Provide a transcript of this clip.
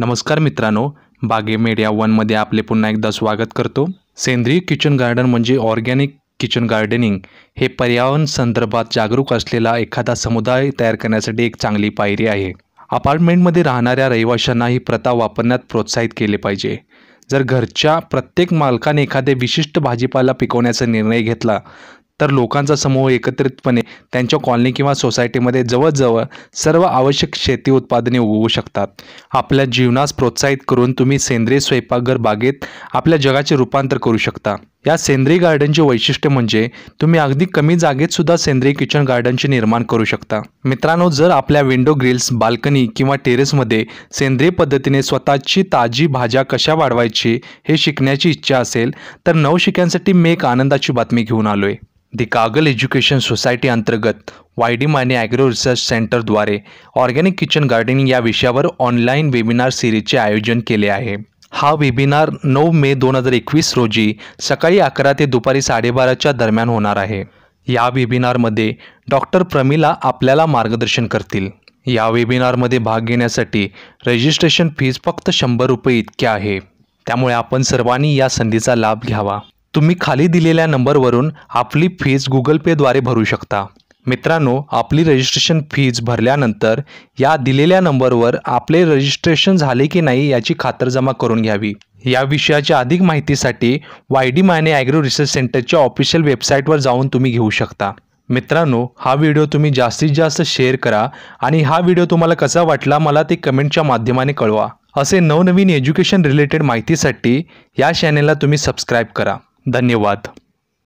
नमस्कार मित्रांनो बागे मीडिया वनमध्ये आपले पुन्हा एकदा स्वागत करतो सेंद्रिय किचन गार्डन म्हणजे ऑर्गॅनिक किचन गार्डनिंग हे पर्यावरण संदर्भात जागरूक असलेला एखादा समुदाय तयार करण्यासाठी एक चांगली पायरी आहे अपार्टमेंटमध्ये राहणाऱ्या रहिवाशांना ही प्रथा वापरण्यात प्रोत्साहित केले पाहिजे जर घरच्या प्रत्येक मालकाने एखादे विशिष्ट भाजीपाला पिकवण्याचा निर्णय घेतला तर लोकांचा समूह एकत्रितपणे त्यांच्या कॉलनी किंवा सोसायटीमध्ये जवळजवळ सर्व आवश्यक शेती उत्पादने उगवू शकतात आपल्या जीवनास प्रोत्साहित करून तुम्ही सेंद्रिय स्वयंपाकघर बागेत आपल्या जगाचे रूपांतर करू शकता या सेंद्रिय गार्डनचे वैशिष्ट्य म्हणजे तुम्ही अगदी कमी जागेत सुद्धा सेंद्रिय किचन गार्डनचे निर्माण करू शकता मित्रांनो जर आपल्या विंडो ग्रिल्स बाल्कनी किंवा टेरेसमध्ये सेंद्रिय पद्धतीने स्वतःची ताजी भाज्या कशा वाढवायची हे शिकण्याची इच्छा असेल तर नवशिक्यांसाठी मी एक आनंदाची बातमी घेऊन आलोय दि कागल एज्युकेशन सोसायटी अंतर्गत डी माने ॲग्रो रिसर्च सेंटरद्वारे ऑर्गॅनिक किचन गार्डनिंग या विषयावर ऑनलाईन वेबिनार सिरीजचे आयोजन केले आहे हा वेबिनार नऊ मे दोन हजार एकवीस रोजी सकाळी अकरा ते दुपारी साडेबाराच्या दरम्यान होणार आहे या वेबिनारमध्ये डॉक्टर प्रमिला आपल्याला मार्गदर्शन करतील या वेबिनारमध्ये भाग घेण्यासाठी रजिस्ट्रेशन फीज फक्त शंभर रुपये इतकी आहे त्यामुळे आपण सर्वांनी या संधीचा लाभ घ्यावा तुम्ही खाली दिलेल्या नंबरवरून आपली फीज गुगल पेद्वारे भरू शकता मित्रांनो आपली रजिस्ट्रेशन फीज भरल्यानंतर या दिलेल्या नंबरवर आपले रजिस्ट्रेशन झाले की नाही याची खातरजमा करून घ्यावी या विषयाच्या अधिक माहितीसाठी वाय डी मायने ॲग्रो रिसर्च सेंटरच्या ऑफिशियल वेबसाईटवर जाऊन तुम्ही घेऊ शकता मित्रांनो हा व्हिडिओ तुम्ही जास्तीत जास्त शेअर करा आणि हा व्हिडिओ तुम्हाला कसा वाटला मला ते कमेंटच्या माध्यमाने कळवा असे नवनवीन एज्युकेशन रिलेटेड माहितीसाठी या चॅनेलला तुम्ही सबस्क्राईब करा धन्यवाद